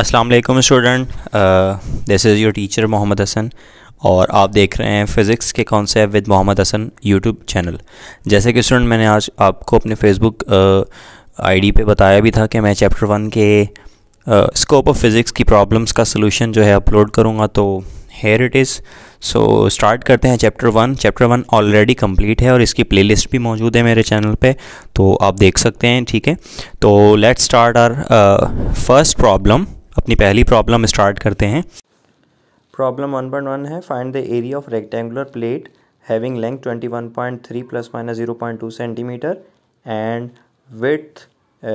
अस्सलाम वालेकुम student this is your teacher Mohammad Hasan और आप देख रहे हैं फ़िज़िक्स के concept with Mohammad Hasan YouTube channel जैसे कि स्टूडेंट मैंने आज आपको अपने फेसबुक आईडी uh, पे बताया भी था कि मैं चैप्टर वन के स्कोप ऑफ फिज़िक्स की प्रॉब्लम्स का सलूशन जो है अपलोड करूँगा तो here it is so start करते हैं chapter one chapter one already complete है और इसकी प्लेलिस्ट भी मौजूद है मेरे चैनल पे तो आप देख सकते हैं ठीक है तो let's start our first problem अपनी पहली प्रॉब्लम स्टार्ट करते हैं प्रॉब्लम वन पॉइंट वन है find the area of rectangular plate having length twenty one point three plus minus zero point two centimetre and width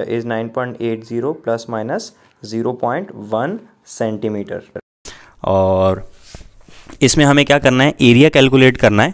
is nine point eight zero plus minus zero point one centimetre और इसमें हमें क्या करना है area calculate करना है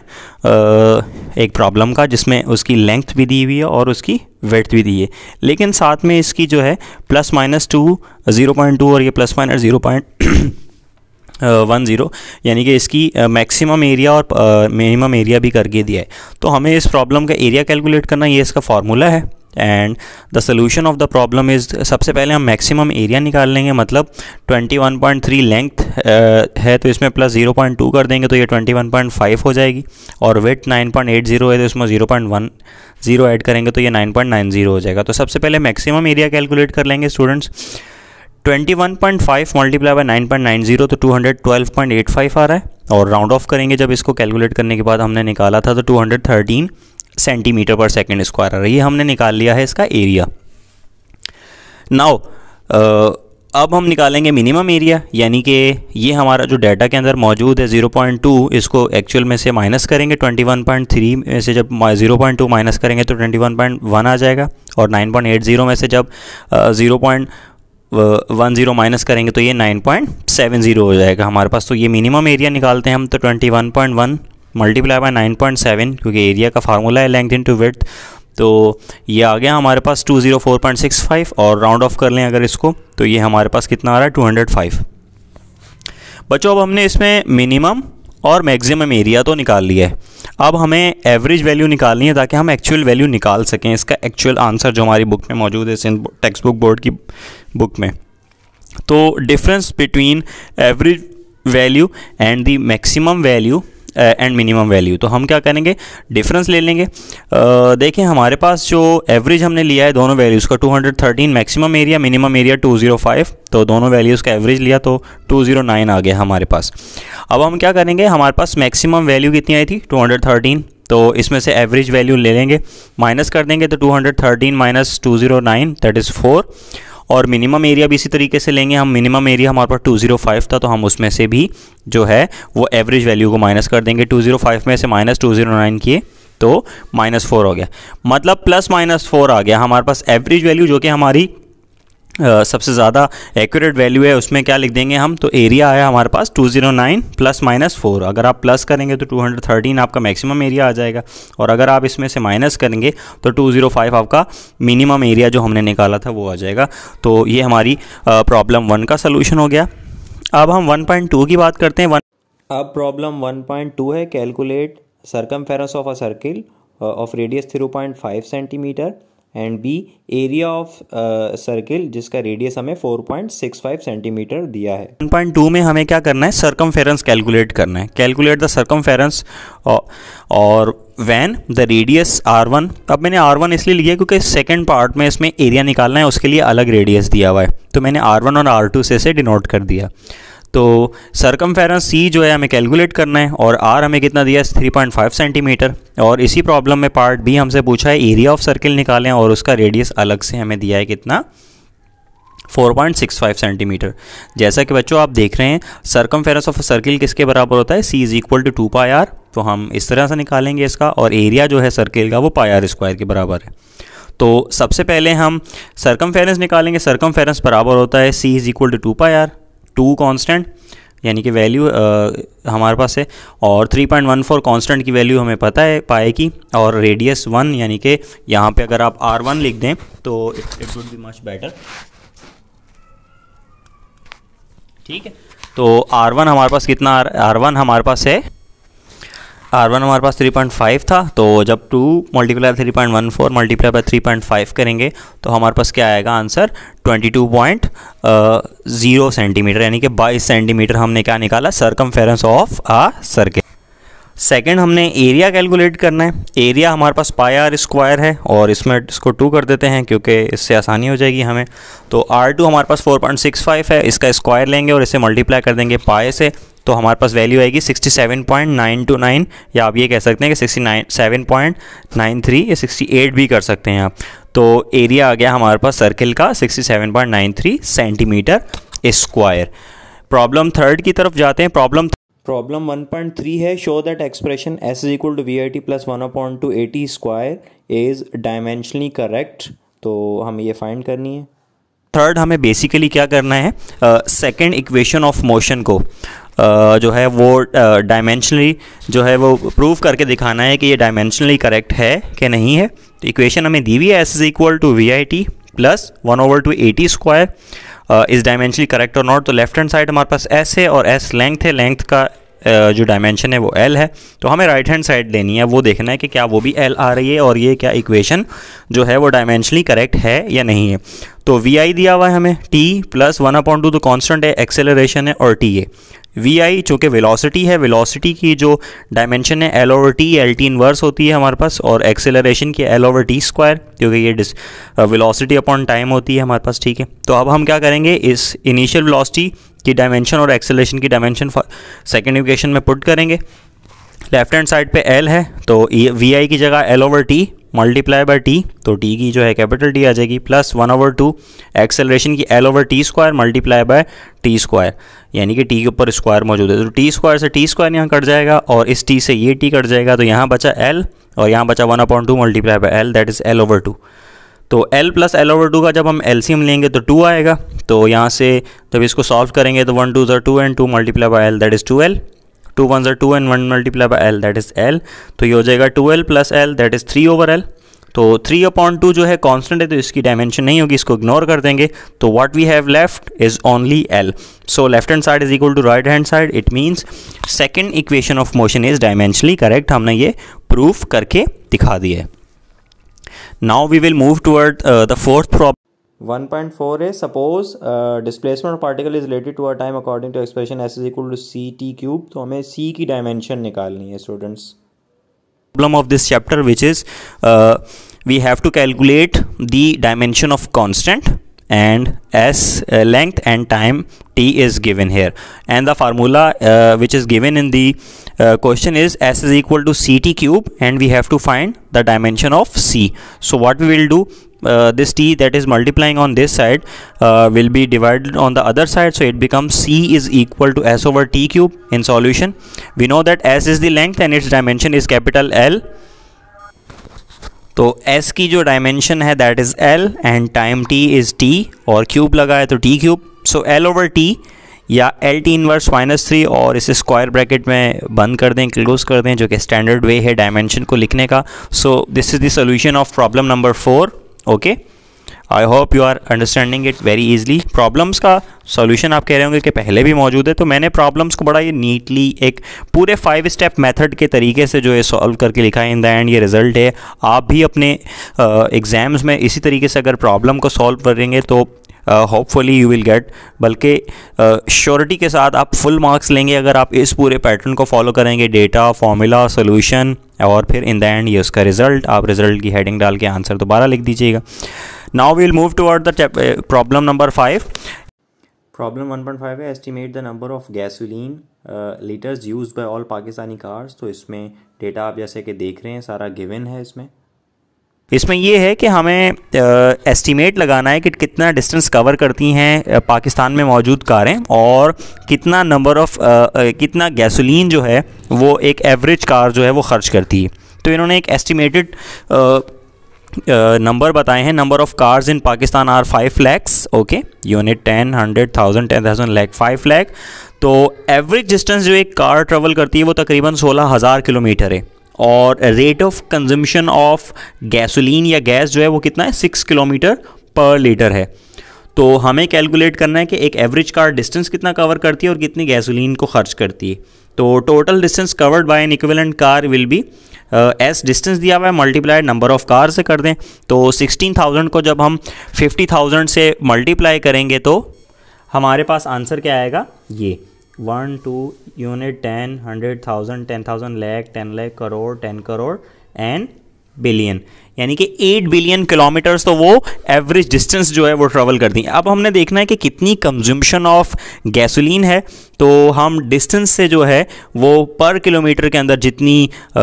एक problem का जिसमें उसकी लेंथ भी दी हुई है और उसकी वेथ भी दी है लेकिन साथ में इसकी जो है plus minus two zero point two और ये plus minus zero point one zero यानी कि इसकी मैक्सिमम एरिया और मिनिमम एरिया भी करके दिया है तो हमें इस प्रॉब्लम का एरिया कैलकुलेट करना ये इसका फार्मूला है and the solution of the problem is सबसे पहले हम मैक्सिमम एरिया निकाल लेंगे मतलब 21.3 लेंथ uh, है तो इसमें प्लस 0.2 कर देंगे तो ये 21.5 हो जाएगी और वेट 9.80 है तो इसमें 0.10 ऐड करेंगे तो ये 9.90 हो जाएगा तो सबसे पहले मैक्सिमम एरिया कैलकुलेट कर लेंगे स्टूडेंट्स 21.5 मल्टीप्लाई बाय 9.90 तो 212.85 आ रहा है और राउंड ऑफ करेंगे जब इसको कैलकुलेट करने के बाद हमने निकाला था तो सेंटीमीटर पर सेकेंड स्क्वायर आ रही है ये हमने निकाल लिया है इसका एरिया नाउ अब हम निकालेंगे मिनिमम एरिया यानी कि ये हमारा जो डाटा के अंदर मौजूद है 0.2 इसको एक्चुअल में से माइनस करेंगे 21.3 में से जब 0.2 माइनस करेंगे तो 21.1 आ जाएगा और 9.80 में से जब zero point one zero minus करेंगे तो ये 9.70 हो जाएगा हमारे पास तो ये मिनिमम एरिया निकालते हैं हम तो 21.1 मल्टीप्लाई बाय 9.7 क्योंकि एरिया का फार्मूला है लेंथ इनटू विथ तो ये आ गया हमारे पास 204.65 और राउंड ऑफ कर लें अगर इसको तो ये हमारे पास कितना आ रहा है 205 बच्चों अब हमने इसमें मिनिमम और मैक्सिमम एरिया तो निकाल लिया है अब हमें एवरेज वैल्यू निकालनी है ताकि हम एक्चुअल वैल्यू निकाल सकें इसका एक्चुअल आंसर जो हमारी बुक में मौजूद है सिंध टेक्स्ट बुक बोर्ड की बुक में तो difference between average value and the maximum value and minimum value तो हम क्या करेंगे डिफरेंस ले लेंगे uh, देखिए हमारे पास जो एवरेज हमने लिया है दोनों वैल्यूज़ का 213 मैक्सिमम एरिया मिनिमम एरिया 205 तो दोनों वैल्यूज़ का एवरेज लिया तो 209 आ गया हमारे पास अब हम क्या करेंगे हमारे पास मैक्सिमम वैल्यू कितनी आई थी टू तो इसमें से एवरेज वैल्यू ले लेंगे माइनस कर देंगे तो two hundred thirteen minus nine that is four और मिनिमम एरिया भी इसी तरीके से लेंगे हम मिनिमम एरिया हमारे पास टू जीरो फ़ाइव था तो हम उसमें से भी जो है वो एवरेज वैल्यू को माइनस कर देंगे टू जीरो फ़ाइव में से माइनस टू जीरो नाइन किए तो माइनस फोर हो गया मतलब प्लस माइनस फोर आ गया हमारे पास एवरेज वैल्यू जो कि हमारी Uh, सबसे ज़्यादा एक्यूरेट वैल्यू है उसमें क्या लिख देंगे हम तो एरिया आया हमारे पास 209 प्लस माइनस फोर अगर आप प्लस करेंगे तो 213 आपका मैक्सिमम एरिया आ जाएगा और अगर आप इसमें से माइनस करेंगे तो 205 आपका मिनिमम एरिया जो हमने निकाला था वो आ जाएगा तो ये हमारी प्रॉब्लम वन का सोल्यूशन हो गया अब हम वन की बात करते हैं वन अब प्रॉब्लम वन है calculate circum of a circle of radius three centimetre and B area of circle जिसका रेडियस हमें 4.65 सेंटीमीटर दिया है 1.2 में हमें क्या करना है सर्कम कैलकुलेट करना है कैलकुलेट द सर्कम और when the radius R one अब मैंने आर वन इसलिए लिया क्योंकि सेकेंड पार्ट में इसमें एरिया निकालना है उसके लिए अलग रेडियस दिया हुआ है तो मैंने आर वन और आर टू से इसे डिनोट कर दिया तो सरकम सी जो है हमें कैलकुलेट करना है और आर हमें कितना दिया है 3.5 सेंटीमीटर और इसी प्रॉब्लम में पार्ट बी हमसे पूछा है एरिया ऑफ सर्किल निकालें और उसका रेडियस अलग से हमें दिया है कितना 4.65 सेंटीमीटर जैसा कि बच्चों आप देख रहे हैं सरकम ऑफ सर्किल किसके बराबर होता है C is equal to two pi R तो हम इस तरह से निकालेंगे इसका और एरिया जो है सर्किल का वो पाई आर स्क्वायर के बराबर है तो सबसे पहले हम सरकम निकालेंगे सरकम बराबर होता है C is equal to two pi R two constant यानी कि वैल्यू हमारे पास है और 3.14 कांस्टेंट की वैल्यू हमें पता है पाए की और रेडियस वन यानी कि यहाँ पे अगर आप आर वन लिख दें तो it would be much better ठीक है तो आर वन हमारे पास कितना आर वन हमारे पास है आर वन हमारे पास 3.5 था तो जब two multiply three point one four multiply by three point five करेंगे तो हमारे पास क्या आएगा answer twenty two point zero centimetre यानी कि बाईस सेंटीमीटर हमने क्या निकाला circum of a circle second हमने एरिया कैलकुलेट करना है एरिया हमारे पास पाई आर स्क्वायर है और इसमें इसको टू कर देते हैं क्योंकि इससे आसानी हो जाएगी हमें तो आर टू हमारे पास 4.65 है इसका स्क्वायर लेंगे और इसे मल्टीप्लाई कर देंगे पाए से तो हमारे पास वैल्यू आएगी 67.929 या आप ये कह सकते हैं कि 67.93 या 68 भी कर सकते हैं आप तो एरिया आ गया हमारे पास सर्किल का 67.93 सेंटीमीटर स्क्वायर प्रॉब्लम थर्ड की तरफ जाते हैं प्रॉब्लम प्रॉब्लम 1.3 है show that expression S is equal to V I T plus one upon two A T square is dimensionally correct तो हमें ये फाइंड करनी है थर्ड हमें बेसिकली क्या करना है सेकेंड इक्वेशन ऑफ मोशन को जो है वो डायमेंशनली जो है वो प्रूव करके दिखाना है कि ये डायमेंशनली करेक्ट है कि नहीं है तो इक्वेशन हमें दी हुई है S is equal to V I T plus one over two A T square is dimensionally correct और नॉट तो लेफ्ट हैंड साइड हमारे पास एस है और एस लेंथ है लेंथ का जो डायमेंशन है वो एल है तो हमें राइट हैंड साइड लेनी है वो देखना है कि क्या वो भी एल आ रही है और ये क्या इक्वेशन जो है वो डायमेंशनली करेक्ट है या नहीं है तो वी आई दिया हुआ है हमें T plus one upon two तो कॉन्स्टेंट है एक्सेलरेशन है और टी ए वी आई जो कि वेलोसिटी है वेलोसिटी की जो डायमेंशन है L over T L T inverse होती है हमारे पास और एक्सेलरेशन की एल ओवर टी स्क्वायर क्योंकि ये डिस वेलोसिटी अपॉन टाइम होती है हमारे पास ठीक है तो अब हम क्या करेंगे इस इनिशियल वेलोसिटी की डायमेंशन और एक्सेलरेशन की डायमेंशन सेकेंड इक्वेशन में पुट करेंगे लेफ्ट हैंड साइड पे एल है तो वी आई की जगह L over T multiply by T तो टी की जो है कैपिटल टी आ जाएगी plus one over two acceleration की L over T square multiply by T square यानी कि टी के ऊपर स्क्वायर मौजूद है तो टी स्क्वायर से टी स्क्वायर यहाँ कट जाएगा और इस टी से ये टी कट जाएगा तो यहाँ बचा एल और यहाँ बचा one upon two multiply by L that is L over two तो L plus L over two का जब हम एल सी एम लेंगे तो टू आएगा तो यहाँ से जब इसको सॉल्व करेंगे तो वन टू ज़र two and two multiply by L that is two L two one ज़र two and one multiply by L that is L तो ये हो जाएगा two L plus L that is three over L तो three upon two जो है constant है तो इसकी डायमेंशन नहीं होगी इसको इग्नोर कर देंगे तो what we have left is only L so left hand side is equal to right hand side it means second equation of motion is dimensionally correct हमने ये प्रूफ करके दिखा दिए now we will move toward the fourth problem 1.4 is suppose uh, displacement of particle is related to our time according to expression s is equal to c t cube. So, तो c की dimension निकालनी है students problem of this chapter which is uh, we have to calculate the dimension of constant and s uh, length and time t is given here and the formula uh, which is given in the uh, question is s is equal to ct cube and we have to find the dimension of c so what we will do uh, this t that is multiplying on this side uh, will be divided on the other side so it becomes c is equal to s over t cube in solution we know that s is the length and its dimension is capital l तो s की जो dimension है that is l and time t is t और cube लगा है तो t cube so so l over t या L T inverse minus three और इसे स्क्वायर ब्रैकेट में बंद कर दें क्लोज कर दें जो कि स्टैंडर्ड वे है डायमेंशन को लिखने का so this is the solution of problem number four okay I hope you are understanding it very easily problems का सोल्यूशन आप कह रहे होंगे कि पहले भी मौजूद है तो मैंने प्रॉब्लम्स को बड़ा ये नीटली एक पूरे फाइव स्टेप मेथड के तरीके से जो है सॉल्व करके लिखा है इन द एंड ये रिजल्ट है आप भी अपने एग्ज़ाम्स uh, में इसी तरीके से अगर प्रॉब्लम को सॉल्व करेंगे तो होपफुली यू विल गेट बल्कि श्योरिटी uh, के साथ आप फुल मार्क्स लेंगे अगर आप इस पूरे पैटर्न को फॉलो करेंगे डेटा फार्मूला सोल्यूशन और फिर इन द एंड ये उसका रिजल्ट आप रिजल्ट की हेडिंग डाल के आंसर दोबारा लिख दीजिएगा now will move toward the problem number five problem one point five है estimate the number of gasoline litres use by all Pakistani cars तो इसमें डेटा आप जैसे कि देख रहे हैं सारा गिवन है इसमें इसमें यह है कि हमें एस्टीमेट लगाना है कि कितना डिस्टेंस कवर करती हैं पाकिस्तान में मौजूद कारें और कितना नंबर ऑफ कितना गैसोलीन जो है वो एक एवरेज कार जो है वो खर्च करती है तो इन्होंने एक एस्टिमेटेड नंबर बताए हैं number of cars in Pakistan are five lakhs okay unit ten hundred thousand ten thousand lakh five lakh तो एवरेज डिस्टेंस जो एक कार ट्रेवल करती है वो तकरीबन सोलह हज़ार किलोमीटर है और rate of consumption of gasoline या गैस जो है वो कितना है सिक्स किलोमीटर पर लीटर है तो हमें कैलकुलेट करना है कि एक एवरेज कार डिस्टेंस कितना कवर करती है और कितनी गैसोलीन को खर्च करती है तो total distance covered by an equivalent car will be as distance दिया हुआ है मल्टीप्लाइड नंबर ऑफ कार से कर दें तो 16,000 को जब हम 50,000 से मल्टीप्लाई करेंगे तो हमारे पास आंसर क्या आएगा ये one two unit ten hundred thousand ten thousand lakh ten lakh crore ten crore and billion यानी कि 8 बिलियन किलोमीटर्स तो वो एवरेज डिस्टेंस जो है वो ट्रेवल कर दी अब हमने देखना है कि कितनी कंज्यूम्शन ऑफ गैसोलीन है तो हम डिस्टेंस से जो है वो पर किलोमीटर के अंदर जितनी आ, आ,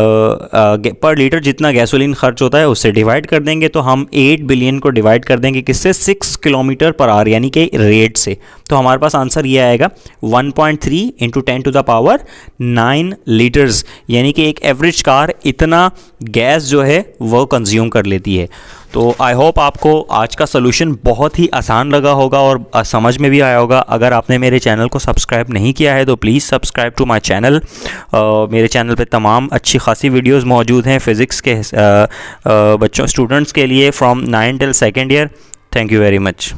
पर लीटर जितना गैसोलीन खर्च होता है उससे डिवाइड कर देंगे तो हम 8 बिलियन को डिवाइड कर देंगे किससे 6 किलोमीटर पर आर यानी कि रेट से तो हमारे पास आंसर ये आएगा 1.3 point three into ten to the power nine litres यानी कि एक एवरेज कार इतना गैस जो है वह कंज्यूम कंज्यूम कर लेती है तो आई होप आपको आज का सोल्यूशन बहुत ही आसान लगा होगा और समझ में भी आया होगा अगर आपने मेरे चैनल को सब्सक्राइब नहीं किया है तो please subscribe to my channel मेरे चैनल पर तमाम अच्छी खासी वीडियोज़ मौजूद हैं फिज़िक्स के आ, आ, बच्चों स्टूडेंट्स के लिए from nine till second year thank you very much